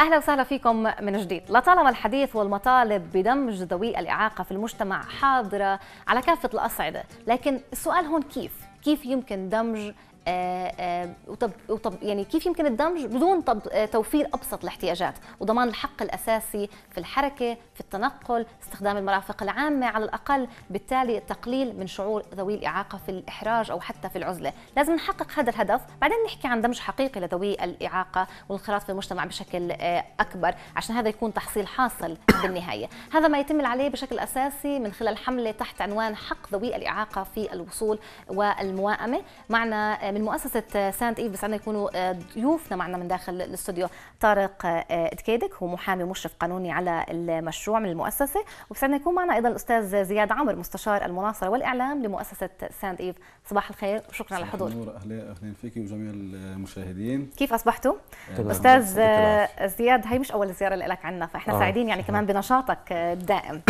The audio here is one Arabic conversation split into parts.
أهلا وسهلا فيكم من جديد لطالما الحديث والمطالب بدمج ذوي الإعاقة في المجتمع حاضرة على كافة الأصعدة لكن السؤال هون كيف؟ كيف يمكن دمج آه، آه، وطب وطب يعني كيف يمكن الدمج بدون آه، توفير ابسط الاحتياجات وضمان الحق الاساسي في الحركه في التنقل استخدام المرافق العامه على الاقل بالتالي التقليل من شعور ذوي الاعاقه في الاحراج او حتى في العزله لازم نحقق هذا الهدف بعدين نحكي عن دمج حقيقي لذوي الاعاقه والانخراط في المجتمع بشكل اكبر عشان هذا يكون تحصيل حاصل بالنهايه هذا ما يتم عليه بشكل اساسي من خلال حمله تحت عنوان حق ذوي الاعاقه في الوصول والموائمه معنا من مؤسسه سانت ايف بس عندنا يكونوا آه، ضيوفنا معنا من داخل الاستوديو طارق دكيدك آه، هو محامي مشرف قانوني على المشروع من المؤسسه وبسعدنا يكون معنا ايضا الاستاذ زياد عمر مستشار المناصره والاعلام لمؤسسه سانت ايف صباح الخير وشكرا على الحضور نور اهلا اهلا فيك وجميع المشاهدين كيف اصبحتوا؟ استاذ آه، زياد هي مش اول زياره لك عنا فاحنا آه. سعيدين يعني كمان بنشاطك الدائم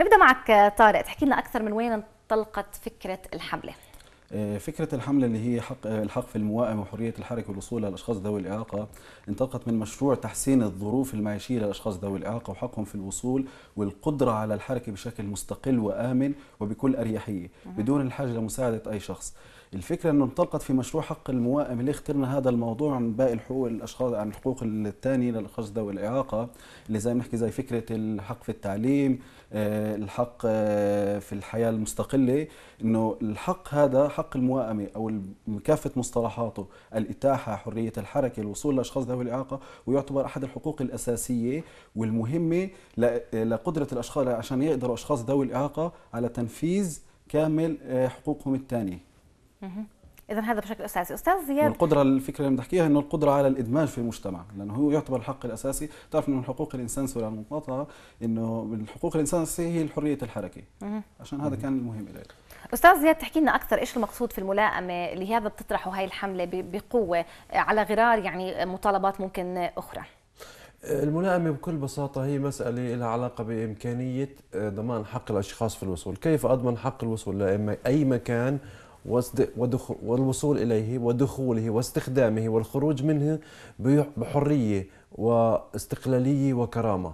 نبدا معك طارق تحكي لنا اكثر من وين انطلقت فكره الحمله آه، فكرة الحملة اللي هي حق آه، الحق في الموائم وحرية الحركة والوصول للأشخاص ذوي الإعاقة انطلقت من مشروع تحسين الظروف المعيشية للأشخاص ذوي الإعاقة وحقهم في الوصول والقدرة على الحركة بشكل مستقل وآمن وبكل أريحية بدون الحاجة لمساعدة أي شخص الفكره انه انطلقت في مشروع حق الموائم اللي اخترنا هذا الموضوع عن باقي الحقوق الاشخاص عن الحقوق الثانيه للاشخاص ذوي الاعاقه اللي زي ما نحكي زي فكره الحق في التعليم آه، الحق آه، في الحياه المستقله انه الحق هذا حق الموائمه او كافه مصطلحاته الاتاحه حريه الحركه الوصول لاشخاص ذوي الاعاقه ويعتبر احد الحقوق الاساسيه والمهمه آه، لقدره الاشخاص عشان يقدروا اشخاص ذوي الاعاقه على تنفيذ كامل حقوقهم الثانيه اذا هذا بشكل اساسي استاذ زياد القدره الفكره اللي بنحكيها انه القدره على الادماج في المجتمع لانه هو يعتبر الحق الاساسي تعرف انه حقوق الانسان سوري المقاطعه انه من حقوق الانسان الاساسيه هي حريه الحركه عشان هذا كان المهم الي استاذ زياد تحكي لنا اكثر ايش المقصود في الملائمه لهذا بتطرحوا هاي الحمله بقوه على غرار يعني مطالبات ممكن اخرى الملائمة بكل بساطة هي مسألة لها علاقة بإمكانية آه، ضمان حق الأشخاص في الوصول كيف أضمن حق الوصول لأي مكان والوصول إليه ودخوله واستخدامه والخروج منه بحرية واستقلالية وكرامة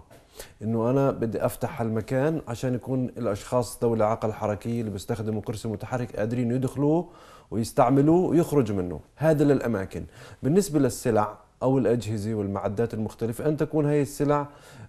انه انا بدي افتح المكان عشان يكون الاشخاص ذوي الاعاقه الحركيه اللي بيستخدموا كرسي متحرك قادرين يدخلوه ويستعملوه ويخرج منه هذا للاماكن بالنسبه للسلع أو الأجهزة والمعدات المختلفة أن تكون هذه السلع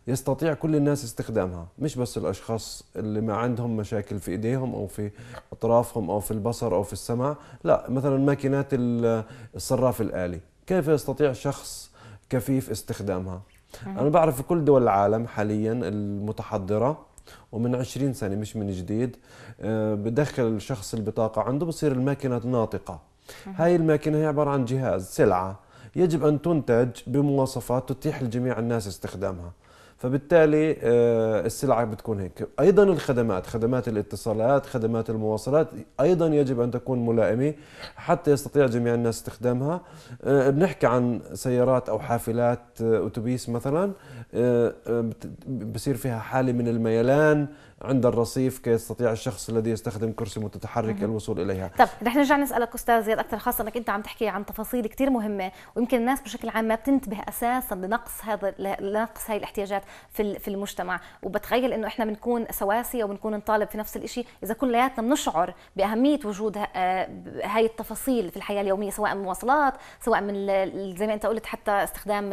يستطيع كل الناس استخدامها مش بس الأشخاص اللي ما عندهم مشاكل في إيديهم أو في أطرافهم أو في البصر أو في السمع لا مثلا ماكينات الصراف الآلي كيف يستطيع شخص كفيف استخدامها أنا بعرف في كل دول العالم حاليا المتحضرة ومن 20 سنة مش من جديد آه، بدخل الشخص البطاقة عنده بصير الماكينة ناطقة هاي الماكينة هي عبارة عن جهاز سلعة يجب أن تنتج بمواصفات تتيح لجميع الناس استخدامها فبالتالي آه، السلعة بتكون هيك أيضا الخدمات خدمات الاتصالات خدمات المواصلات أيضا يجب أن تكون ملائمة حتى يستطيع جميع الناس استخدامها آه، بنحكي عن سيارات أو حافلات آه، أتوبيس مثلا بصير فيها حالة من الميلان عند الرصيف كي يستطيع الشخص الذي يستخدم كرسي متتحرك الوصول اليها طب رح نرجع نسالك استاذ زياد اكثر خاصه انك انت عم تحكي عن تفاصيل كثير مهمه ويمكن الناس بشكل عام ما بتنتبه اساسا لنقص هذا لنقص هاي الاحتياجات في في المجتمع وبتخيل انه احنا بنكون سواسيه وبنكون نطالب في نفس الشيء اذا كلياتنا بنشعر باهميه وجود آه، هاي التفاصيل في الحياه اليوميه سواء من مواصلات سواء من زي ما انت قلت حتى استخدام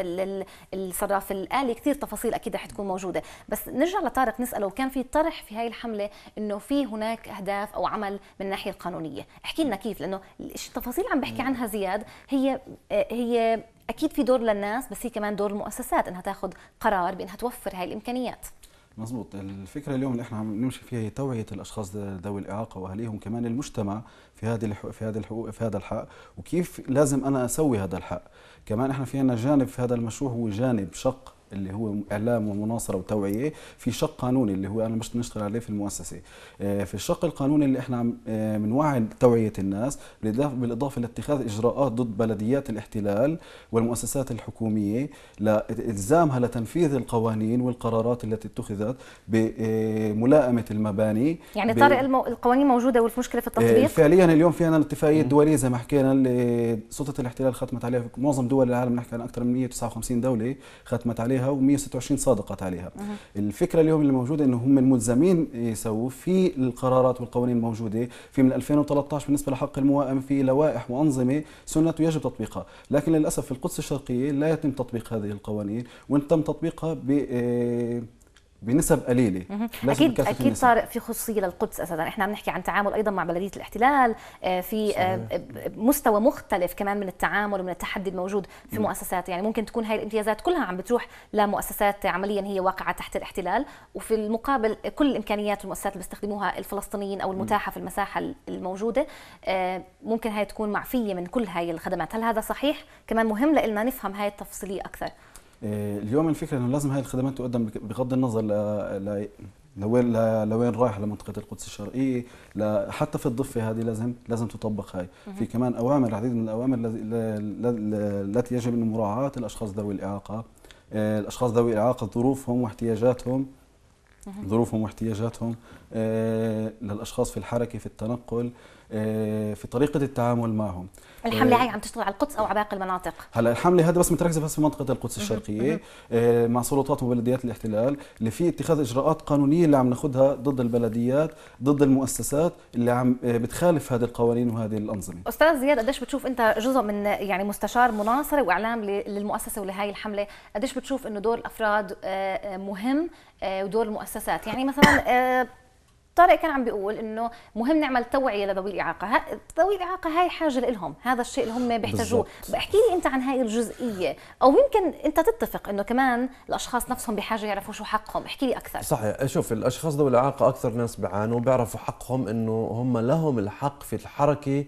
الصراف الالي كثير تفاصيل اكيد رح تكون موجوده بس نرجع لطارق نساله كان في طرح في هاي الحمله انه في هناك اهداف او عمل من الناحيه القانونيه احكي لنا كيف لانه التفاصيل عم بحكي عنها زياد هي آه، هي اكيد في دور للناس بس هي كمان دور المؤسسات انها تاخذ قرار بانها توفر هاي الامكانيات مظبوط الفكره اليوم اللي احنا عم نمشي فيها هي توعيه الاشخاص ذوي الاعاقه واهاليهم كمان المجتمع في هذه في هذه الحقوق في هذا الحق وكيف لازم انا اسوي هذا الحق كمان احنا في عندنا جانب في هذا المشروع هو جانب شق اللي هو اعلام ومناصره وتوعيه في شق قانوني اللي هو انا مش نشتغل عليه في المؤسسه آه، في الشق القانوني اللي احنا بنوعي آه، توعيه الناس بالاضافه لاتخاذ اجراءات ضد بلديات الاحتلال والمؤسسات الحكوميه لالزامها لتنفيذ القوانين والقرارات التي اتخذت بملائمه آه، المباني يعني طارق المو... القوانين موجوده والمشكله في التطبيق فعليا اليوم في عندنا اتفاقيه دوليه زي ما حكينا اللي سلطه الاحتلال ختمت عليها في معظم دول العالم نحكي عن اكثر من 159 دوله ختمت عليها عليها و126 صادقت عليها الفكره اليوم اللي موجوده انه هم ملزمين يسووا في القرارات والقوانين الموجوده في من 2013 بالنسبه لحق الموائم في لوائح وانظمه سنت ويجب تطبيقها لكن للاسف في القدس الشرقيه لا يتم تطبيق هذه القوانين وان تم تطبيقها ب آه، بنسب قليله لازم اكيد اكيد صار في خصوصيه للقدس اساسا احنا عم نحكي عن تعامل ايضا مع بلديه الاحتلال آه، في آه، صحيح. مستوى مختلف كمان من التعامل ومن التحدي الموجود في م. مؤسسات يعني ممكن تكون هاي الامتيازات كلها عم بتروح لمؤسسات عمليا هي واقعه تحت الاحتلال وفي المقابل كل الامكانيات والمؤسسات اللي بيستخدموها الفلسطينيين او المتاحه م. في المساحه الموجوده آه، ممكن هاي تكون معفيه من كل هاي الخدمات هل هذا صحيح كمان مهم لنا نفهم هاي التفصيليه اكثر آه، اليوم الفكره انه لازم هاي الخدمات تقدم بغض النظر ل لوين لوين رايح لمنطقه القدس الشرقيه حتى في الضفه هذه لازم لازم تطبق هاي في كمان اوامر العديد من الاوامر التي يجب ان مراعاه الاشخاص ذوي الاعاقه آه، الاشخاص ذوي الاعاقه ظروفهم واحتياجاتهم ظروفهم واحتياجاتهم آه، للاشخاص في الحركه في التنقل آه، في طريقه التعامل معهم الحمله آه، هاي عم تشتغل على القدس او على باقي المناطق هلا الحمله هذا بس متركزه بس في منطقه القدس الشرقيه آه، مع سلطات وبلديات الاحتلال اللي في اتخاذ اجراءات قانونيه اللي عم ناخذها ضد البلديات ضد المؤسسات اللي عم بتخالف هذه القوانين وهذه الانظمه استاذ زياد قديش بتشوف انت جزء من يعني مستشار مناصره واعلام للمؤسسه ولهي الحمله قديش بتشوف انه دور الافراد مهم ودور المؤسسات يعني مثلا طارق كان عم بيقول انه مهم نعمل توعيه لذوي الاعاقه، ذوي الاعاقه هاي حاجه لهم، هذا الشيء اللي هم بيحتاجوه، احكي لي انت عن هاي الجزئيه، او يمكن انت تتفق انه كمان الاشخاص نفسهم بحاجه يعرفوا شو حقهم، احكي لي اكثر. صحيح، شوف الاشخاص ذوي الاعاقه اكثر ناس بيعانوا بيعرفوا حقهم انه هم لهم الحق في الحركه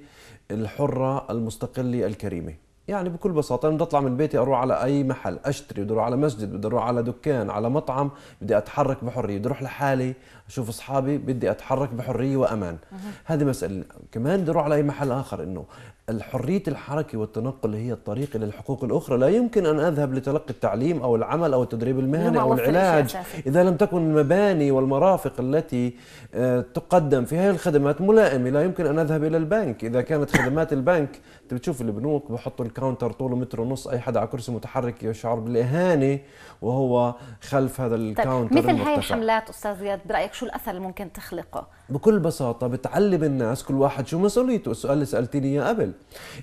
الحره المستقله الكريمه. يعني بكل بساطه انا بدي اطلع من بيتي اروح على اي محل اشتري بدي اروح على مسجد بدي اروح على دكان على مطعم بدي اتحرك بحريه بدي اروح لحالي اشوف اصحابي بدي اتحرك بحريه وامان هذه مساله كمان بدي اروح على اي محل اخر انه الحرية الحركة والتنقل هي الطريق إلى الحقوق الأخرى لا يمكن أن أذهب لتلقي التعليم أو العمل أو التدريب المهني أو العلاج إذا لم تكن المباني والمرافق التي آه، تقدم في هذه الخدمات ملائمة لا يمكن أن أذهب إلى البنك إذا كانت خدمات البنك أنت بتشوف البنوك بحطوا الكاونتر طوله متر ونص أي حدا على كرسي متحرك يشعر بالإهانة وهو خلف هذا طيب، الكاونتر مثل هاي الحملات أستاذ زياد برأيك شو الأثر اللي ممكن تخلقه؟ بكل بساطة بتعلم الناس كل واحد شو مسؤوليته السؤال اللي سألتيني إياه قبل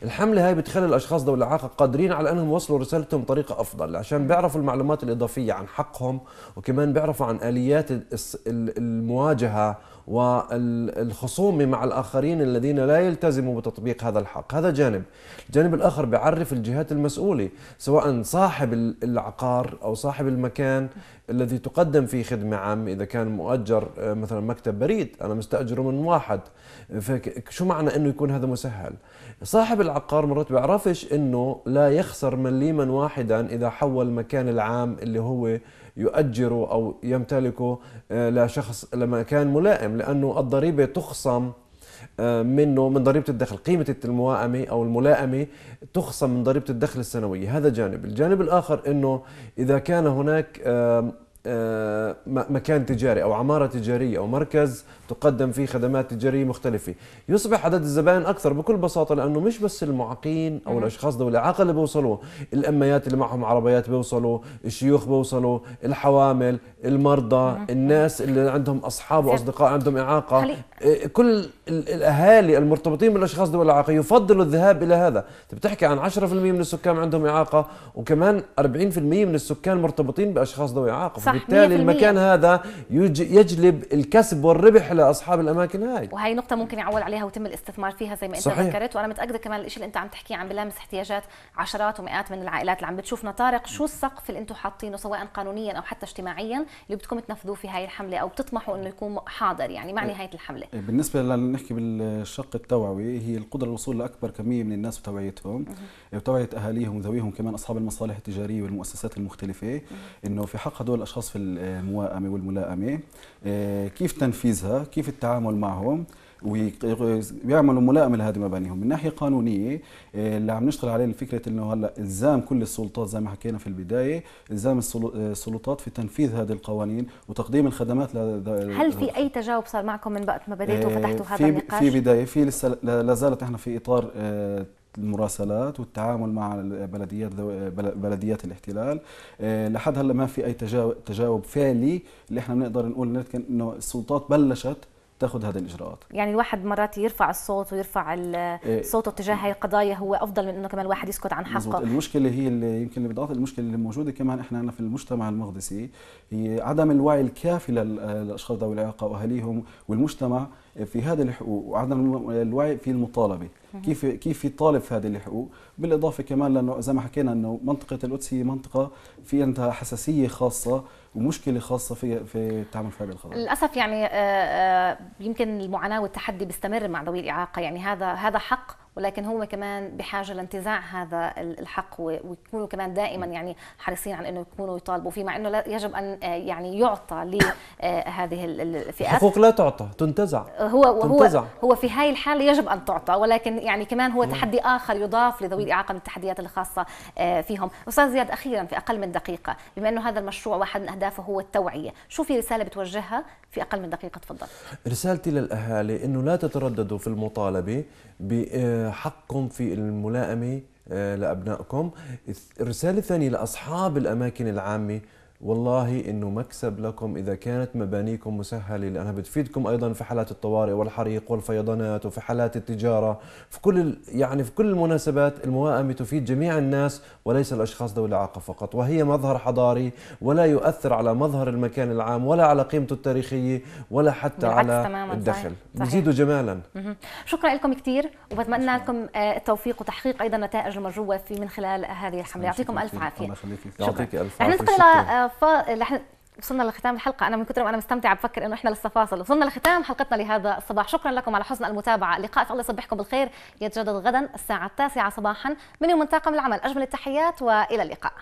الحملة هاي بتخلي الأشخاص ذوي الإعاقة قادرين على أنهم يوصلوا رسالتهم بطريقة أفضل عشان بيعرفوا المعلومات الإضافية عن حقهم وكمان بيعرفوا عن آليات المواجهة والخصومة مع الآخرين الذين لا يلتزموا بتطبيق هذا الحق هذا جانب الجانب الآخر بيعرف الجهات المسؤولة سواء صاحب العقار أو صاحب المكان الذي تقدم فيه خدمة عامة إذا كان مؤجر آه، مثلا مكتب بريد أنا مستأجره من واحد فشو معنى أنه يكون هذا مسهل صاحب العقار مرات بيعرفش أنه لا يخسر مليما واحدا إذا حول المكان العام اللي هو يؤجره أو يمتلكه آه، لشخص لمكان ملائم لأنه الضريبة تخصم آه، منه من ضريبه الدخل قيمه الموائمه او الملائمه تخصم من ضريبه الدخل السنويه هذا جانب الجانب الاخر انه اذا كان هناك آه، مكان تجاري او عماره تجاريه او مركز تقدم فيه خدمات تجاريه مختلفه يصبح عدد الزبائن اكثر بكل بساطه لانه مش بس المعاقين او الاشخاص ذوي الاعاقه اللي بيوصلوا الاميات اللي معهم عربيات بيوصلوا الشيوخ بيوصلوا الحوامل المرضى الناس اللي عندهم اصحاب واصدقاء عندهم اعاقه آه، كل الاهالي المرتبطين بالاشخاص ذوي الاعاقه يفضلوا الذهاب الى هذا انت طيب، بتحكي عن 10% من السكان عندهم اعاقه وكمان 40% من السكان مرتبطين باشخاص ذوي اعاقه صح بالتالي المكان هذا يجلب الكسب والربح لاصحاب الاماكن هاي وهي نقطه ممكن يعول عليها ويتم الاستثمار فيها زي ما انت صحيح. ذكرت وانا متاكده كمان الشيء اللي انت عم تحكيه عم بلامس احتياجات عشرات ومئات من العائلات اللي عم بتشوفنا طارق شو السقف اللي انتم حاطينه سواء قانونيا او حتى اجتماعيا اللي بدكم تنفذوه في هاي الحمله او بتطمحوا انه يكون حاضر يعني مع نهايه الحمله إيه، بالنسبه لنحكي بالشق التوعوي هي القدره الوصول لاكبر كميه من الناس وتوعيتهم وتوعيه إيه، اهاليهم وذويهم كمان اصحاب المصالح التجاريه والمؤسسات المختلفه انه في حق هدول الاشخاص يختص في المواءمه والملائمه آه، كيف تنفيذها كيف التعامل معهم ويعملوا ملائمه لهذه مبانيهم من ناحيه قانونيه آه، اللي عم نشتغل عليه الفكره انه هلا الزام كل السلطات زي ما حكينا في البدايه الزام آه، السلطات في تنفيذ هذه القوانين وتقديم الخدمات هل في اي تجاوب صار معكم من وقت ما بديتوا وفتحتوا هذا النقاش في بدايه في لسه لا زالت احنا في اطار المراسلات والتعامل مع بلديات بلديات الاحتلال آه، لحد هلا ما في اي تجاوب فعلي اللي احنا بنقدر نقول انه السلطات بلشت تاخذ هذه الاجراءات يعني الواحد مرات يرفع الصوت ويرفع إيه. صوته تجاه هاي القضايا هو افضل من انه كمان الواحد يسكت عن حقه بالضبط. المشكله هي اللي يمكن اللي بتعطي المشكله اللي موجوده كمان احنا في المجتمع المقدسي هي عدم الوعي الكافي للاشخاص ذوي الاعاقه واهاليهم والمجتمع في هذه الحقوق وعدم الوعي في المطالبه كيف كيف يطالب في هذه الحقوق بالاضافه كمان لانه زي ما حكينا انه منطقه القدس هي منطقه في عندها حساسيه خاصه ومشكله خاصه في في التعامل في هذه القضايا للاسف يعني آه، آه، يمكن المعاناه والتحدي بيستمر مع ذوي الاعاقه يعني هذا هذا حق ولكن هم كمان بحاجه لانتزاع هذا الحق ويكونوا كمان دائما يعني حريصين على انه يكونوا يطالبوا فيه مع انه لا يجب ان آه، يعني يعطى لهذه آه، الفئات الحقوق لا تعطى تنتزع آه، هو هو هو في هاي الحاله يجب ان تعطى ولكن يعني كمان هو تحدي اخر يضاف لذوي الاعاقه من التحديات الخاصه فيهم استاذ زياد اخيرا في اقل من دقيقه بما انه هذا المشروع واحد من اهدافه هو التوعيه شو في رساله بتوجهها في اقل من دقيقه تفضل رسالتي للاهالي انه لا تترددوا في المطالبه بحقكم آه، في الملائمه آه، لابنائكم الرساله الثانيه لاصحاب الاماكن العامه والله انه مكسب لكم اذا كانت مبانيكم مسهله لانها بتفيدكم ايضا في حالات الطوارئ والحريق والفيضانات وفي حالات التجاره في كل يعني في كل المناسبات الموائمه تفيد جميع الناس وليس الاشخاص ذوي الاعاقه فقط وهي مظهر حضاري ولا يؤثر على مظهر المكان العام ولا على قيمته التاريخيه ولا حتى على الدخل بيزيدوا جمالا شكرا لكم كثير وبتمنى لكم آه، التوفيق وتحقيق ايضا نتائج المرجوه في من خلال هذه الحمله يعطيكم الف عافيه الله يخليك يعطيك الف عافيه فاصل لحن... وصلنا لختام الحلقة أنا من كثر ما أنا مستمتعة بفكر إنه إحنا لسه فاصل وصلنا لختام حلقتنا لهذا الصباح شكرا لكم على حسن المتابعة لقاء الله يصبحكم بالخير يتجدد غدا الساعة التاسعة صباحا من يوم من طاقم العمل أجمل التحيات وإلى اللقاء